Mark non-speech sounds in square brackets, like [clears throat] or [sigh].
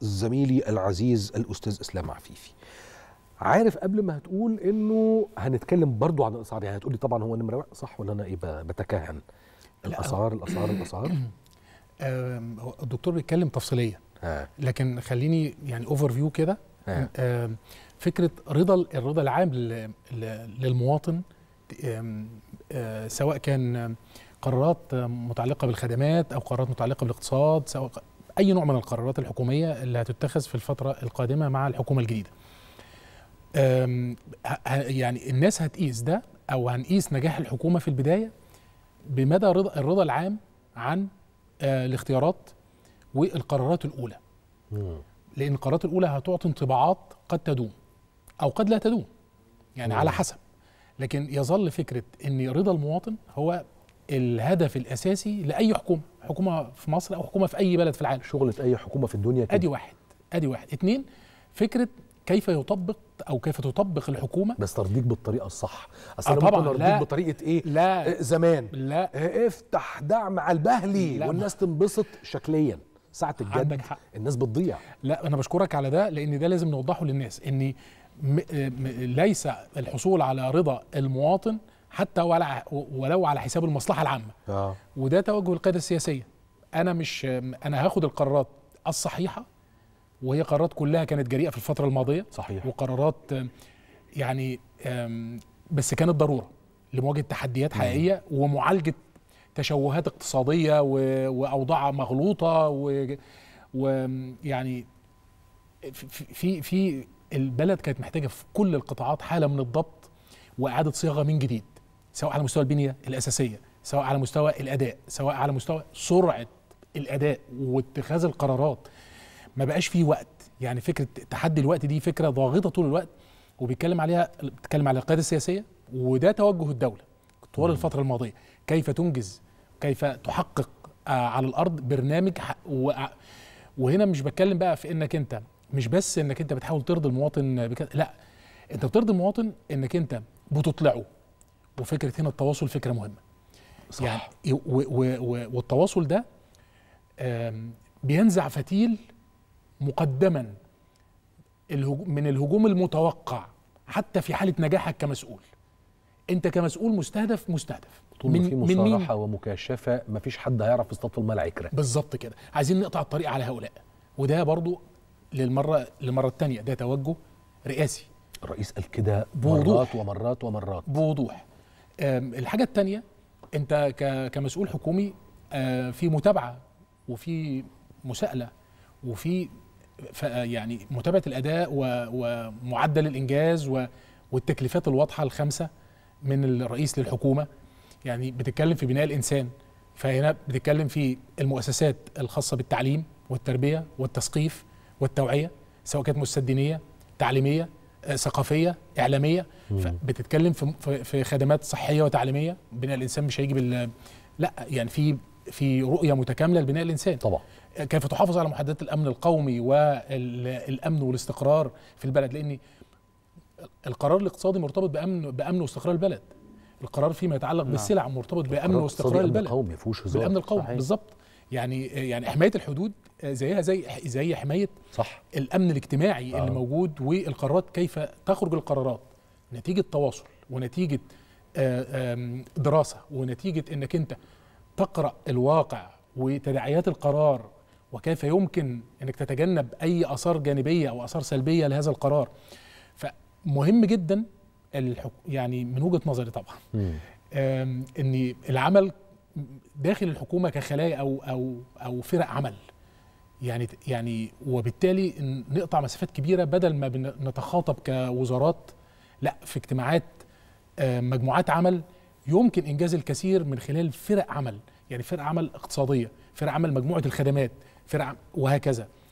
زميلي العزيز الاستاذ اسلام عفيفي عارف قبل ما هتقول انه هنتكلم برضو عن الاسعار يعني هتقول لي طبعا هو نمره صح ولا انا ايه بتكهن الاسعار الاسعار [clears throat] الاسعار الدكتور بيتكلم تفصيليا لكن خليني يعني اوفر فيو كده فكره رضا الرضا العام للمواطن سواء كان قرارات متعلقه بالخدمات او قرارات متعلقه بالاقتصاد سواء اي نوع من القرارات الحكوميه اللي هتتخذ في الفتره القادمه مع الحكومه الجديده يعني الناس هتقيس ده او هنقيس نجاح الحكومه في البدايه بمدى رضا الرضا العام عن آه، الاختيارات والقرارات الاولى لان القرارات الاولى هتعطي انطباعات قد تدوم او قد لا تدوم يعني على حسب لكن يظل فكره ان رضا المواطن هو الهدف الاساسي لاي حكومه حكومه في مصر او حكومه في اي بلد في العالم شغله اي حكومه في الدنيا كده. ادي واحد ادي واحد اتنين فكره كيف يطبق او كيف تطبق الحكومه بس ترضيك بالطريقه الصح اصل أه طبعا ارضيك لا بطريقه ايه لا آه، زمان لا آه، افتح دعم على البهلي والناس تنبسط شكليا ساعه الجد الناس بتضيع لا انا بشكرك على ده لان ده لازم نوضحه للناس ان آه، ليس الحصول على رضا المواطن حتى ولو على حساب المصلحه العامه آه. وده توجه القياده السياسيه انا مش انا هاخد القرارات الصحيحه وهي قرارات كلها كانت جريئه في الفتره الماضيه صحيح وقرارات يعني بس كانت ضروره لمواجهه تحديات حقيقيه ومعالجه تشوهات اقتصاديه واوضاع مغلوطه ويعني في في البلد كانت محتاجه في كل القطاعات حاله من الضبط واعاده صياغه من جديد سواء على مستوى البنيه الاساسيه سواء على مستوى الاداء سواء على مستوى سرعه الاداء واتخاذ القرارات ما بقاش فيه وقت يعني فكره تحدي الوقت دي فكره ضاغطه طول الوقت وبيتكلم عليها بيتكلم على القياده السياسيه وده توجه الدوله طوال الفتره الماضيه كيف تنجز كيف تحقق آه، على الارض برنامج وهنا مش بتكلم بقى في انك انت مش بس انك انت بتحاول ترضي المواطن لا انت بترضي المواطن انك انت بتطلعه وفكره هنا التواصل فكره مهمه صح. يعني إيه، والتواصل ده بينزع فتيل مقدما من الهجوم المتوقع حتى في حاله نجاحك كمسؤول انت كمسؤول مستهدف مستهدف طول من في مصارحه ومكاشفه مفيش حد هيعرف يصطاد الملعب يكره بالظبط كده عايزين نقطع الطريق على هؤلاء وده برضو للمره للمره الثانيه ده توجه رئاسي الرئيس قال كده مرات ومرات ومرات بوضوح الحاجه الثانيه انت كمسؤول حكومي آه، في متابعه وفي مساءله وفي آه، يعني متابعه الاداء ومعدل الانجاز والتكليفات الواضحه الخمسه من الرئيس للحكومه يعني بتتكلم في بناء الانسان فهنا بتتكلم في المؤسسات الخاصه بالتعليم والتربيه والتثقيف والتوعيه سواء كانت مستدينيه تعليميه ثقافيه اعلاميه بتتكلم في في خدمات صحيه وتعليميه بناء الانسان مش هيجي بال لا يعني في في رؤيه متكامله لبناء الانسان طبعا كيف تحافظ على محددات الامن القومي والامن والاستقرار في البلد لان القرار الاقتصادي مرتبط بامن بامن واستقرار البلد القرار فيما يتعلق نعم. بالسلع مرتبط بامن واستقرار البلد القومي فيهوش هزار بالامن القومي بالظبط يعني يعني حمايه الحدود زيها زي زي حمايه صح الامن الاجتماعي آه. اللي موجود والقرارات كيف تخرج القرارات نتيجه تواصل ونتيجه آه، دراسه ونتيجه انك انت تقرا الواقع وتداعيات القرار وكيف يمكن انك تتجنب اي اثار جانبيه او اثار سلبيه لهذا القرار فمهم جدا يعني من وجهه نظري طبعا ان العمل داخل الحكومه كخلايا او او او فرق عمل يعني يعني وبالتالي نقطع مسافات كبيره بدل ما نتخاطب كوزارات لا في اجتماعات آه، مجموعات عمل يمكن انجاز الكثير من خلال فرق عمل يعني فرق عمل اقتصاديه فرق عمل مجموعه الخدمات فرق وهكذا